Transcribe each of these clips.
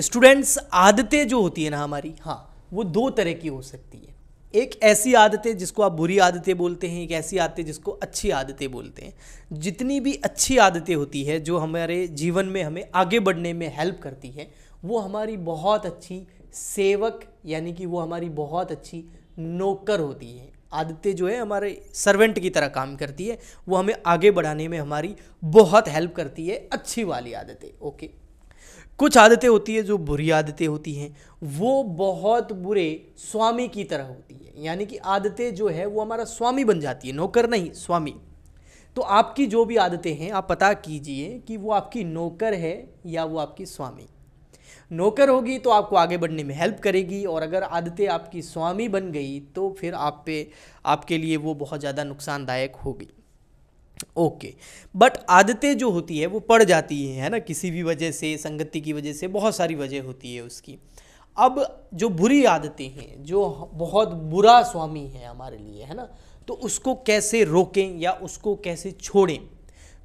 students आदतें जो होती है ना हमारी हाँ वो दो तरह की हो सकती है एक ऐसी आदतें जिसको आप बुरी आदतें बोलते हैं एक ऐसी आदतें जिसको अच्छी आदतें बोलते हैं जितनी भी अच्छी आदतें होती है जो हमारे जीवन में हमें आगे बढ़ने में हेल्प करती है वो हमारी बहुत अच्छी सेवक यानी कि वो हमारी बहुत अच्छी नौकर होती है आदतें जो है हमारे सर्वेंट की तरह काम करती है वो हमें आगे बढ़ाने में हमारी बहुत हेल्प करती है अच्छी वाली आदतें ओके कुछ आदतें होती है जो बुरी आदतें होती हैं वो बहुत बुरे स्वामी की तरह होती है यानी कि आदतें जो है वो हमारा स्वामी बन जाती है नौकर नहीं स्वामी तो आपकी जो भी आदतें हैं आप पता कीजिए कि वो आपकी नौकर है या वो आपकी स्वामी नौकर होगी तो आपको आगे बढ़ने में हेल्प करेगी और अगर आदतें आपकी स्वामी बन गई तो फिर आप पे आपके लिए वो बहुत ज़्यादा नुकसानदायक होगी ओके बट आदतें जो होती है वो पड़ जाती है है ना किसी भी वजह से संगति की वजह से बहुत सारी वजह होती है उसकी अब जो बुरी आदतें हैं जो बहुत बुरा स्वामी है हमारे लिए है ना तो उसको कैसे रोकें या उसको कैसे छोड़ें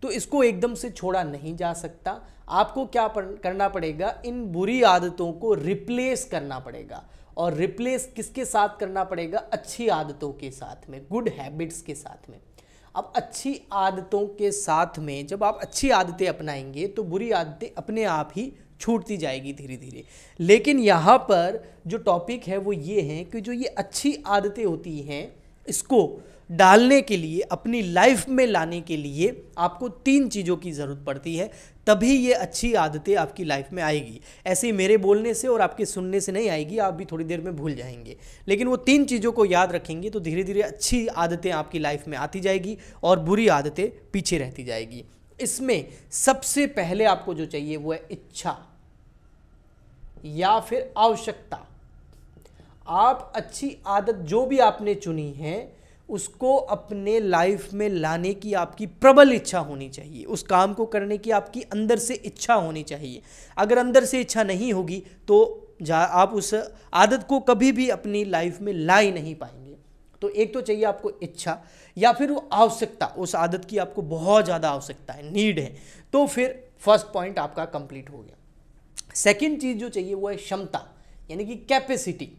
तो इसको एकदम से छोड़ा नहीं जा सकता आपको क्या पर, करना पड़ेगा इन बुरी आदतों को रिप्लेस करना पड़ेगा और रिप्लेस किसके साथ करना पड़ेगा अच्छी आदतों के साथ में गुड हैबिट्स के साथ में अब अच्छी आदतों के साथ में जब आप अच्छी आदतें अपनाएंगे तो बुरी आदतें अपने आप ही छूटती जाएगी धीरे धीरे लेकिन यहाँ पर जो टॉपिक है वो ये है कि जो ये अच्छी आदतें होती हैं इसको डालने के लिए अपनी लाइफ में लाने के लिए आपको तीन चीज़ों की ज़रूरत पड़ती है तभी ये अच्छी आदतें आपकी लाइफ में आएगी ऐसे मेरे बोलने से और आपके सुनने से नहीं आएगी आप भी थोड़ी देर में भूल जाएंगे लेकिन वो तीन चीज़ों को याद रखेंगे तो धीरे धीरे अच्छी आदतें आपकी लाइफ में आती जाएगी और बुरी आदतें पीछे रहती जाएगी इसमें सबसे पहले आपको जो चाहिए वो है इच्छा या फिर आवश्यकता आप अच्छी आदत जो भी आपने चुनी है उसको अपने लाइफ में लाने की आपकी प्रबल इच्छा होनी चाहिए उस काम को करने की आपकी अंदर से इच्छा होनी चाहिए अगर अंदर से इच्छा नहीं होगी तो जा आप उस आदत को कभी भी अपनी लाइफ में ला ही नहीं पाएंगे तो एक तो चाहिए आपको इच्छा या फिर वो आवश्यकता उस आदत की आपको बहुत ज़्यादा आवश्यकता है नीड है तो फिर फर्स्ट पॉइंट आपका कंप्लीट हो गया सेकंड चीज़ जो चाहिए वो है क्षमता यानी कि कैपेसिटी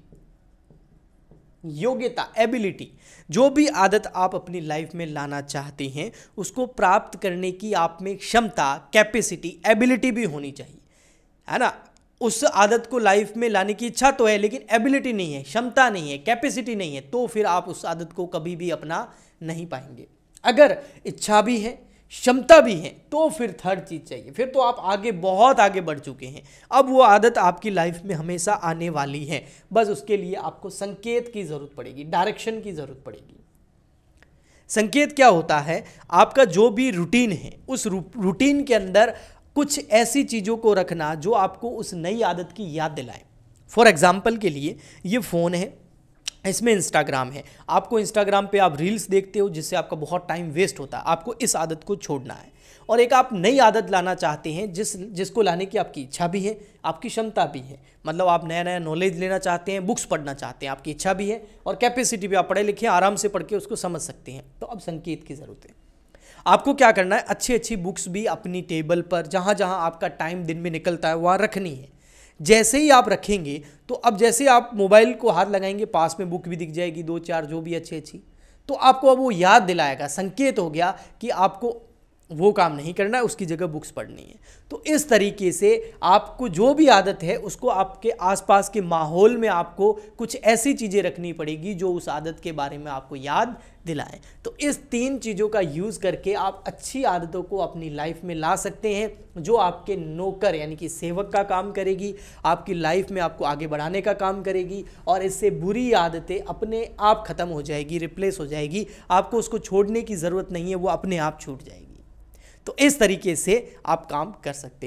योग्यता एबिलिटी जो भी आदत आप अपनी लाइफ में लाना चाहते हैं उसको प्राप्त करने की आप में क्षमता कैपेसिटी एबिलिटी भी होनी चाहिए है ना उस आदत को लाइफ में लाने की इच्छा तो है लेकिन एबिलिटी नहीं है क्षमता नहीं है कैपेसिटी नहीं है तो फिर आप उस आदत को कभी भी अपना नहीं पाएंगे अगर इच्छा भी है क्षमता भी है तो फिर थर्ड चीज़ चाहिए फिर तो आप आगे बहुत आगे बढ़ चुके हैं अब वो आदत आपकी लाइफ में हमेशा आने वाली है बस उसके लिए आपको संकेत की ज़रूरत पड़ेगी डायरेक्शन की ज़रूरत पड़ेगी संकेत क्या होता है आपका जो भी रूटीन है उस रूटीन के अंदर कुछ ऐसी चीज़ों को रखना जो आपको उस नई आदत की याद दिलाए फॉर एग्ज़ाम्पल के लिए ये फ़ोन है इसमें इंस्टाग्राम है आपको इंस्टाग्राम पे आप रील्स देखते हो जिससे आपका बहुत टाइम वेस्ट होता है आपको इस आदत को छोड़ना है और एक आप नई आदत लाना चाहते हैं जिस जिसको लाने की आपकी इच्छा भी है आपकी क्षमता भी है मतलब आप नया नया नॉलेज लेना चाहते हैं बुक्स पढ़ना चाहते हैं आपकी इच्छा भी है और कैपेसिटी भी आप पढ़े लिखे आराम से पढ़ के उसको समझ सकते हैं तो अब संकेत की ज़रूरत है आपको क्या करना है अच्छी अच्छी बुक्स भी अपनी टेबल पर जहाँ जहाँ आपका टाइम दिन में निकलता है वहाँ रखनी है जैसे ही आप रखेंगे तो अब जैसे आप मोबाइल को हाथ लगाएंगे पास में बुक भी दिख जाएगी दो चार जो भी अच्छी अच्छी तो आपको अब वो याद दिलाएगा संकेत हो गया कि आपको वो काम नहीं करना है उसकी जगह बुक्स पढ़नी है तो इस तरीके से आपको जो भी आदत है उसको आपके आसपास के माहौल में आपको कुछ ऐसी चीज़ें रखनी पड़ेगी जो उस आदत के बारे में आपको याद दिलाएं तो इस तीन चीज़ों का यूज़ करके आप अच्छी आदतों को अपनी लाइफ में ला सकते हैं जो आपके नौकर यानी कि सेवक का काम करेगी आपकी लाइफ में आपको आगे बढ़ाने का काम करेगी और इससे बुरी आदतें अपने आप ख़त्म हो जाएगी रिप्लेस हो जाएगी आपको उसको छोड़ने की ज़रूरत नहीं है वो अपने आप छूट जाएगी तो इस तरीके से आप काम कर सकते हैं